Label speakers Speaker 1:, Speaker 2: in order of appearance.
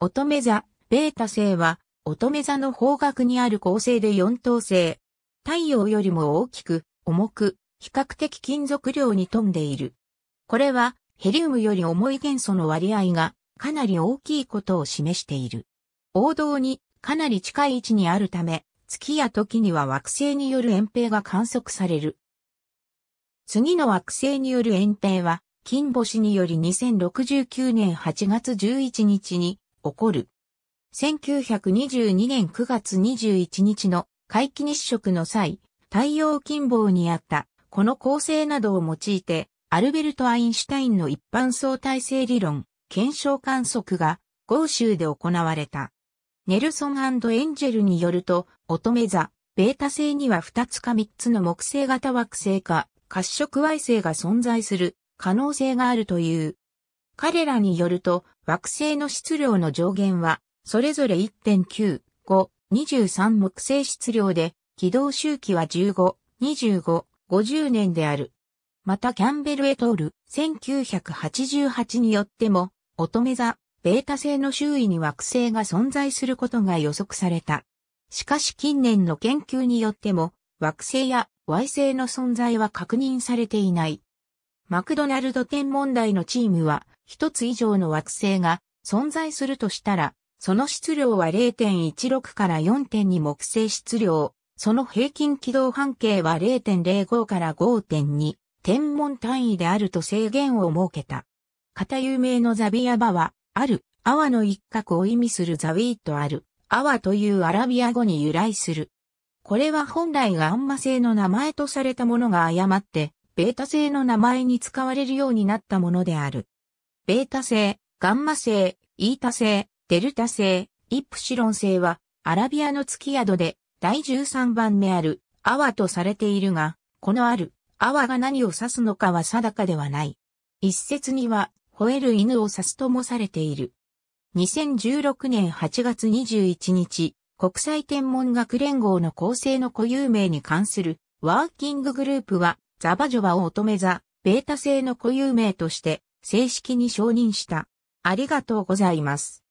Speaker 1: 乙女座、ベータ星は、乙女座の方角にある恒星で4等星。太陽よりも大きく、重く、比較的金属量に富んでいる。これは、ヘリウムより重い元素の割合が、かなり大きいことを示している。王道に、かなり近い位置にあるため、月や時には惑星による遠平が観測される。次の惑星による遠平は、金星により2069年8月11日に起こる。1922年9月21日の回帰日食の際、太陽近傍にあったこの構成などを用いて、アルベルト・アインシュタインの一般相対性理論、検証観測が豪州で行われた。ネルソンエンジェルによると、乙女座、ベータ星には2つか3つの木星型惑星か、褐色矮星が存在する可能性があるという。彼らによると、惑星の質量の上限は、それぞれ1.9、5、23木星質量で、軌道周期は15、25、50年である。またキャンベル・エトール、1988によっても、乙女座、ベータ星の周囲に惑星が存在することが予測された。しかし近年の研究によっても、惑星や Y 星の存在は確認されていない。マクドナルド天文台のチームは、一つ以上の惑星が存在するとしたら、その質量は0.16から4.2木星質量、その平均軌道半径は0.05から5.2、天文単位であると制限を設けた。型有名のザビアバは、ある、アワの一角を意味するザウィートある、アワというアラビア語に由来する。これは本来がアンマ星の名前とされたものが誤って、ベータ星の名前に使われるようになったものである。ベータ星、ガンマ星、イータ星、デルタ星、イプシロン星は、アラビアの月宿で、第13番目ある、アワとされているが、このある、アワが何を指すのかは定かではない。一説には、吠える犬を指すともされている。2016年8月21日、国際天文学連合の構成の固有名に関するワーキンググループは、ザバジョバを乙女座、ベータ星の固有名として、正式に承認した。ありがとうございます。